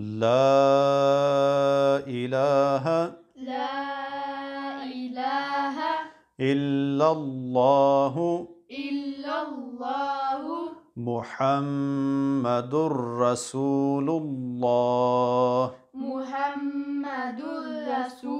لا إله لا إله إلا الله إلا الله محمد رسول الله محمد رسول